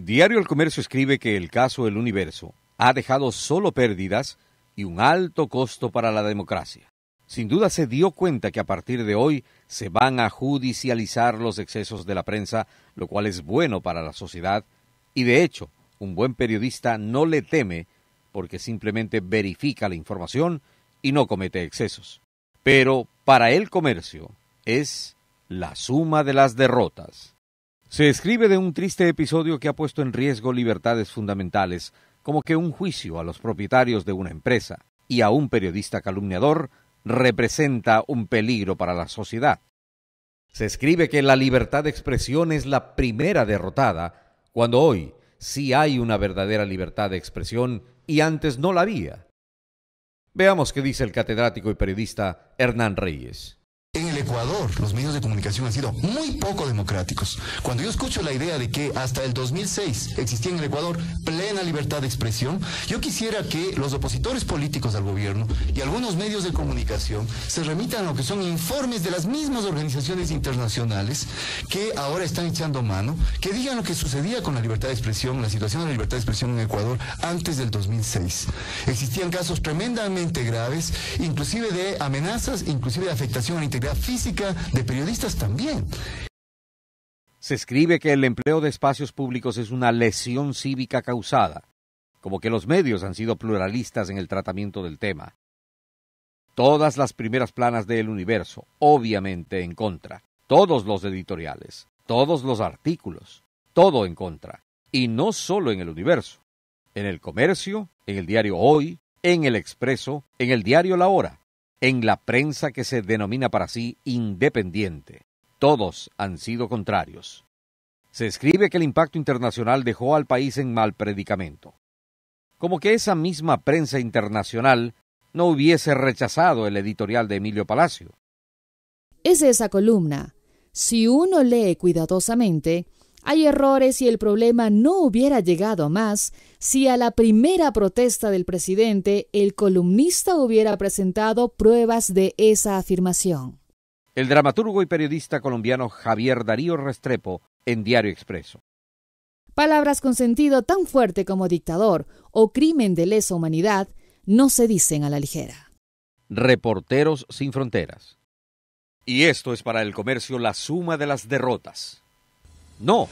Diario El Comercio escribe que el caso El universo ha dejado solo pérdidas y un alto costo para la democracia. Sin duda se dio cuenta que a partir de hoy se van a judicializar los excesos de la prensa, lo cual es bueno para la sociedad, y de hecho, un buen periodista no le teme porque simplemente verifica la información y no comete excesos. Pero para el comercio es la suma de las derrotas se escribe de un triste episodio que ha puesto en riesgo libertades fundamentales, como que un juicio a los propietarios de una empresa y a un periodista calumniador representa un peligro para la sociedad. Se escribe que la libertad de expresión es la primera derrotada, cuando hoy sí hay una verdadera libertad de expresión y antes no la había. Veamos qué dice el catedrático y periodista Hernán Reyes. Ecuador los medios de comunicación han sido muy poco democráticos. Cuando yo escucho la idea de que hasta el 2006 existía en el Ecuador plena libertad de expresión, yo quisiera que los opositores políticos al gobierno y algunos medios de comunicación se remitan a lo que son informes de las mismas organizaciones internacionales que ahora están echando mano, que digan lo que sucedía con la libertad de expresión, la situación de la libertad de expresión en Ecuador antes del 2006. Existían casos tremendamente graves, inclusive de amenazas, inclusive de afectación a la integridad física de periodistas también. Se escribe que el empleo de espacios públicos es una lesión cívica causada, como que los medios han sido pluralistas en el tratamiento del tema. Todas las primeras planas del universo, obviamente en contra. Todos los editoriales, todos los artículos, todo en contra. Y no solo en el universo. En el comercio, en el diario Hoy, en el Expreso, en el diario La Hora, en la prensa que se denomina para sí independiente. Todos han sido contrarios. Se escribe que el impacto internacional dejó al país en mal predicamento. Como que esa misma prensa internacional no hubiese rechazado el editorial de Emilio Palacio. Es esa columna. Si uno lee cuidadosamente, hay errores y el problema no hubiera llegado más si a la primera protesta del presidente el columnista hubiera presentado pruebas de esa afirmación. El dramaturgo y periodista colombiano Javier Darío Restrepo en Diario Expreso. Palabras con sentido tan fuerte como dictador o crimen de lesa humanidad no se dicen a la ligera. Reporteros sin fronteras. Y esto es para el comercio la suma de las derrotas. No,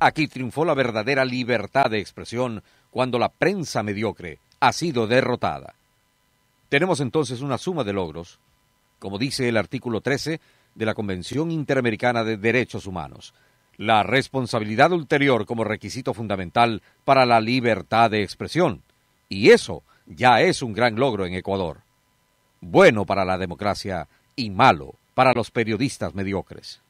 aquí triunfó la verdadera libertad de expresión cuando la prensa mediocre ha sido derrotada. Tenemos entonces una suma de logros, como dice el artículo 13 de la Convención Interamericana de Derechos Humanos, la responsabilidad ulterior como requisito fundamental para la libertad de expresión. Y eso ya es un gran logro en Ecuador. Bueno para la democracia y malo para los periodistas mediocres.